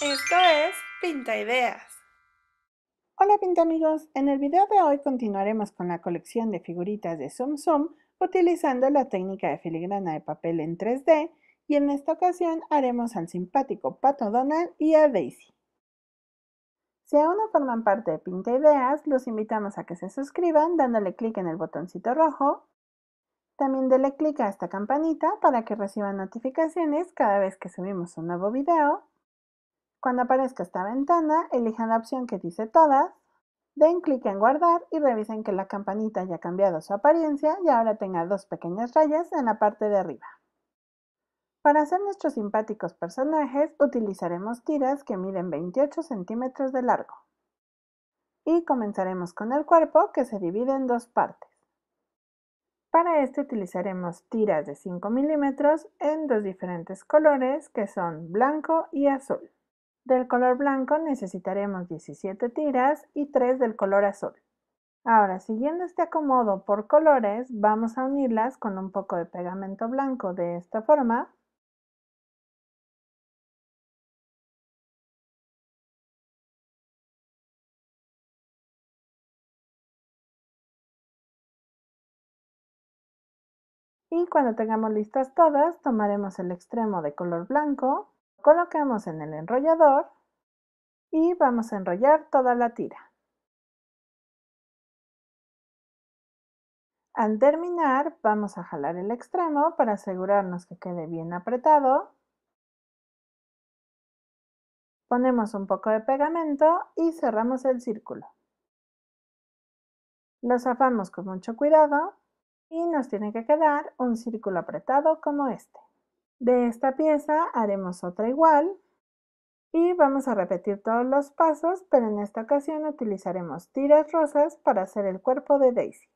Esto es Pinta Ideas. Hola Pinta amigos, en el video de hoy continuaremos con la colección de figuritas de Zoom Zoom utilizando la técnica de filigrana de papel en 3D y en esta ocasión haremos al simpático Pato Donald y a Daisy. Si aún no forman parte de Pinta Ideas, los invitamos a que se suscriban dándole clic en el botoncito rojo. También denle clic a esta campanita para que reciban notificaciones cada vez que subimos un nuevo video cuando aparezca esta ventana, elijan la opción que dice todas, den clic en guardar y revisen que la campanita haya cambiado su apariencia y ahora tenga dos pequeñas rayas en la parte de arriba. Para hacer nuestros simpáticos personajes utilizaremos tiras que miden 28 centímetros de largo. Y comenzaremos con el cuerpo que se divide en dos partes. Para este utilizaremos tiras de 5 milímetros en dos diferentes colores que son blanco y azul. Del color blanco necesitaremos 17 tiras y 3 del color azul. Ahora, siguiendo este acomodo por colores, vamos a unirlas con un poco de pegamento blanco de esta forma. Y cuando tengamos listas todas, tomaremos el extremo de color blanco colocamos en el enrollador y vamos a enrollar toda la tira. Al terminar vamos a jalar el extremo para asegurarnos que quede bien apretado. Ponemos un poco de pegamento y cerramos el círculo. Lo zafamos con mucho cuidado y nos tiene que quedar un círculo apretado como este. De esta pieza haremos otra igual y vamos a repetir todos los pasos, pero en esta ocasión utilizaremos tiras rosas para hacer el cuerpo de Daisy.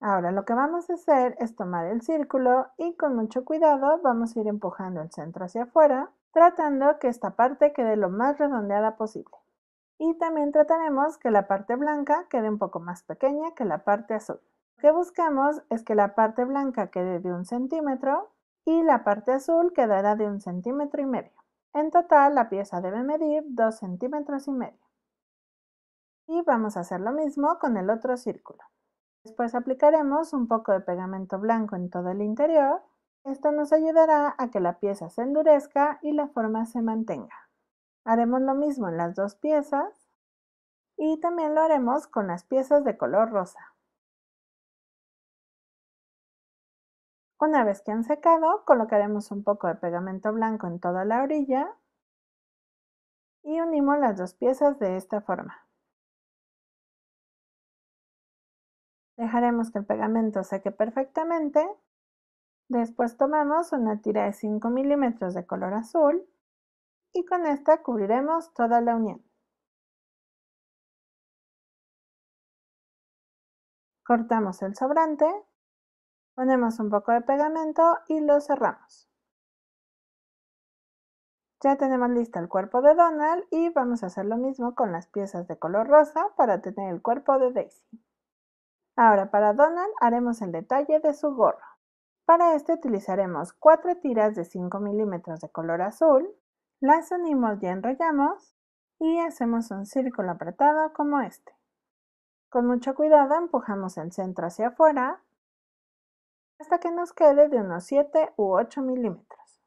Ahora lo que vamos a hacer es tomar el círculo y con mucho cuidado vamos a ir empujando el centro hacia afuera, tratando que esta parte quede lo más redondeada posible. Y también trataremos que la parte blanca quede un poco más pequeña que la parte azul. Lo que buscamos es que la parte blanca quede de un centímetro y la parte azul quedará de un centímetro y medio. En total la pieza debe medir 2 centímetros y medio. Y vamos a hacer lo mismo con el otro círculo. Después aplicaremos un poco de pegamento blanco en todo el interior. Esto nos ayudará a que la pieza se endurezca y la forma se mantenga. Haremos lo mismo en las dos piezas y también lo haremos con las piezas de color rosa. Una vez que han secado, colocaremos un poco de pegamento blanco en toda la orilla y unimos las dos piezas de esta forma. Dejaremos que el pegamento seque perfectamente. Después tomamos una tira de 5 milímetros de color azul y con esta cubriremos toda la unión. Cortamos el sobrante Ponemos un poco de pegamento y lo cerramos. Ya tenemos lista el cuerpo de Donald y vamos a hacer lo mismo con las piezas de color rosa para tener el cuerpo de Daisy. Ahora para Donald haremos el detalle de su gorro. Para este utilizaremos cuatro tiras de 5 milímetros de color azul, las unimos y enrollamos y hacemos un círculo apretado como este. Con mucho cuidado empujamos el centro hacia afuera hasta que nos quede de unos 7 u 8 milímetros.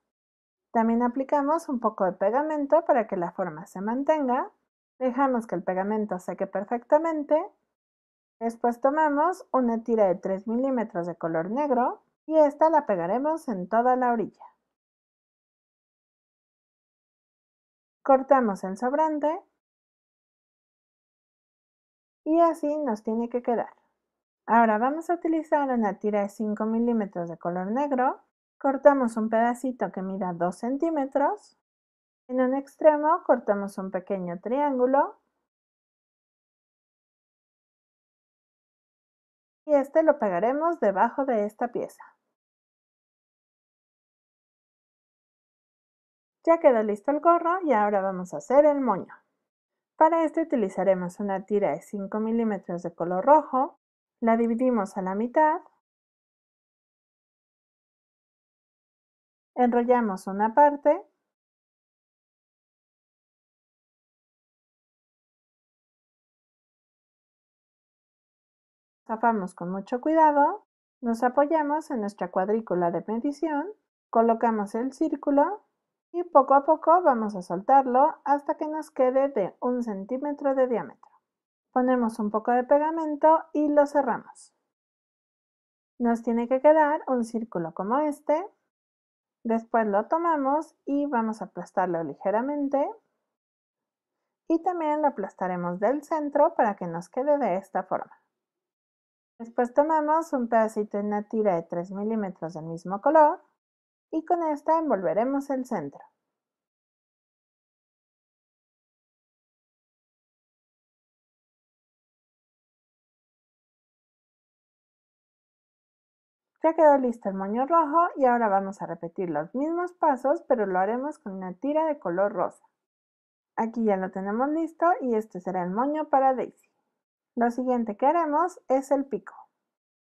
También aplicamos un poco de pegamento para que la forma se mantenga. Dejamos que el pegamento seque perfectamente. Después tomamos una tira de 3 milímetros de color negro y esta la pegaremos en toda la orilla. Cortamos el sobrante y así nos tiene que quedar. Ahora vamos a utilizar una tira de 5 milímetros de color negro. Cortamos un pedacito que mida 2 centímetros. En un extremo cortamos un pequeño triángulo. Y este lo pegaremos debajo de esta pieza. Ya quedó listo el gorro y ahora vamos a hacer el moño. Para este utilizaremos una tira de 5 milímetros de color rojo, la dividimos a la mitad, enrollamos una parte, tapamos con mucho cuidado, nos apoyamos en nuestra cuadrícula de medición, colocamos el círculo y poco a poco vamos a soltarlo hasta que nos quede de un centímetro de diámetro. Ponemos un poco de pegamento y lo cerramos. Nos tiene que quedar un círculo como este. Después lo tomamos y vamos a aplastarlo ligeramente. Y también lo aplastaremos del centro para que nos quede de esta forma. Después tomamos un pedacito de una tira de 3 milímetros del mismo color y con esta envolveremos el centro. Ya quedó listo el moño rojo y ahora vamos a repetir los mismos pasos, pero lo haremos con una tira de color rosa. Aquí ya lo tenemos listo y este será el moño para Daisy. Lo siguiente que haremos es el pico.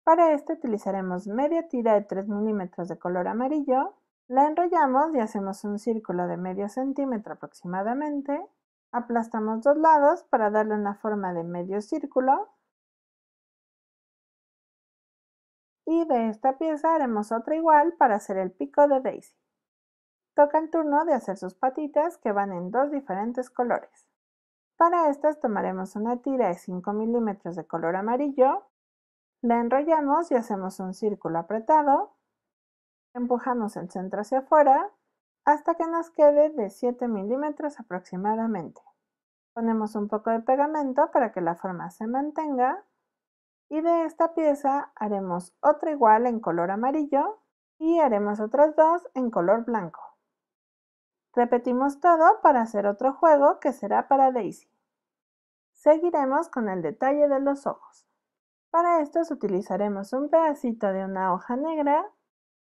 Para este utilizaremos media tira de 3 milímetros de color amarillo, la enrollamos y hacemos un círculo de medio centímetro aproximadamente, aplastamos dos lados para darle una forma de medio círculo y de esta pieza haremos otra igual para hacer el pico de Daisy. Toca el turno de hacer sus patitas que van en dos diferentes colores. Para estas tomaremos una tira de 5 milímetros de color amarillo, la enrollamos y hacemos un círculo apretado, empujamos el centro hacia afuera hasta que nos quede de 7 milímetros aproximadamente. Ponemos un poco de pegamento para que la forma se mantenga y de esta pieza haremos otra igual en color amarillo y haremos otras dos en color blanco. Repetimos todo para hacer otro juego que será para Daisy. Seguiremos con el detalle de los ojos. Para estos utilizaremos un pedacito de una hoja negra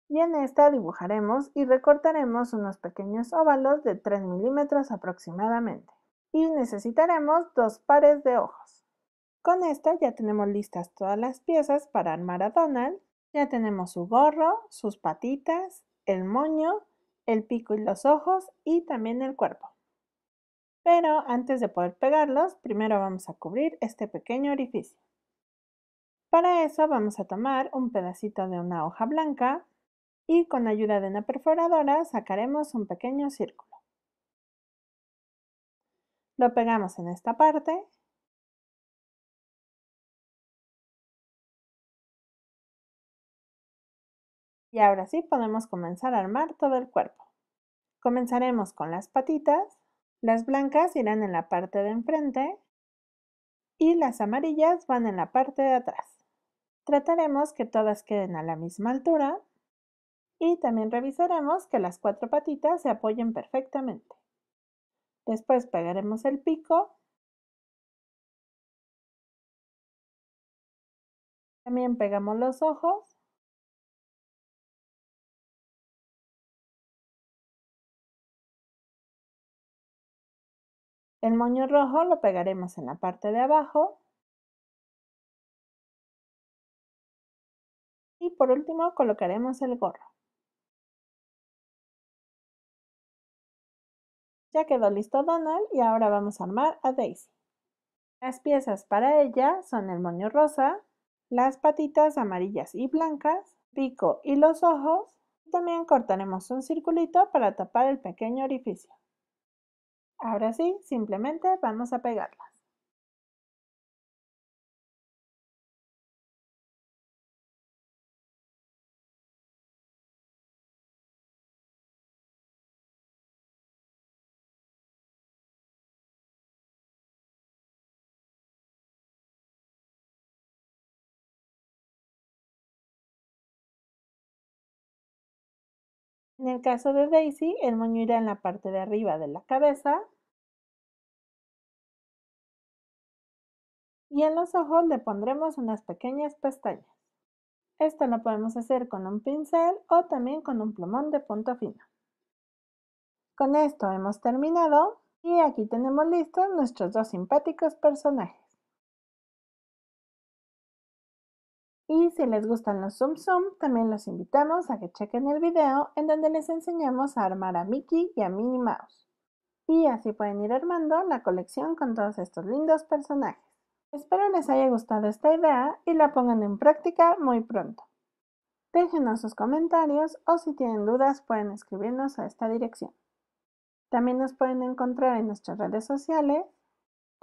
y en esta dibujaremos y recortaremos unos pequeños óvalos de 3 milímetros aproximadamente. Y necesitaremos dos pares de ojos. Con esto ya tenemos listas todas las piezas para armar a Donald. Ya tenemos su gorro, sus patitas, el moño, el pico y los ojos y también el cuerpo. Pero antes de poder pegarlos, primero vamos a cubrir este pequeño orificio. Para eso vamos a tomar un pedacito de una hoja blanca y con ayuda de una perforadora sacaremos un pequeño círculo. Lo pegamos en esta parte Y ahora sí podemos comenzar a armar todo el cuerpo. Comenzaremos con las patitas, las blancas irán en la parte de enfrente y las amarillas van en la parte de atrás. Trataremos que todas queden a la misma altura y también revisaremos que las cuatro patitas se apoyen perfectamente. Después pegaremos el pico. También pegamos los ojos El moño rojo lo pegaremos en la parte de abajo. Y por último colocaremos el gorro. Ya quedó listo Donald y ahora vamos a armar a Daisy. Las piezas para ella son el moño rosa, las patitas amarillas y blancas, pico y los ojos. También cortaremos un circulito para tapar el pequeño orificio. Ahora sí, simplemente vamos a pegarla. En el caso de Daisy, el moño irá en la parte de arriba de la cabeza. Y en los ojos le pondremos unas pequeñas pestañas. Esto lo podemos hacer con un pincel o también con un plumón de punto fino. Con esto hemos terminado y aquí tenemos listos nuestros dos simpáticos personajes. Y si les gustan los Zoom Zoom, también los invitamos a que chequen el video en donde les enseñamos a armar a Mickey y a Minnie Mouse. Y así pueden ir armando la colección con todos estos lindos personajes. Espero les haya gustado esta idea y la pongan en práctica muy pronto. Déjenos sus comentarios o si tienen dudas pueden escribirnos a esta dirección. También nos pueden encontrar en nuestras redes sociales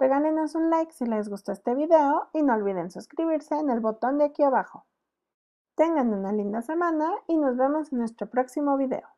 Regálenos un like si les gustó este video y no olviden suscribirse en el botón de aquí abajo. Tengan una linda semana y nos vemos en nuestro próximo video.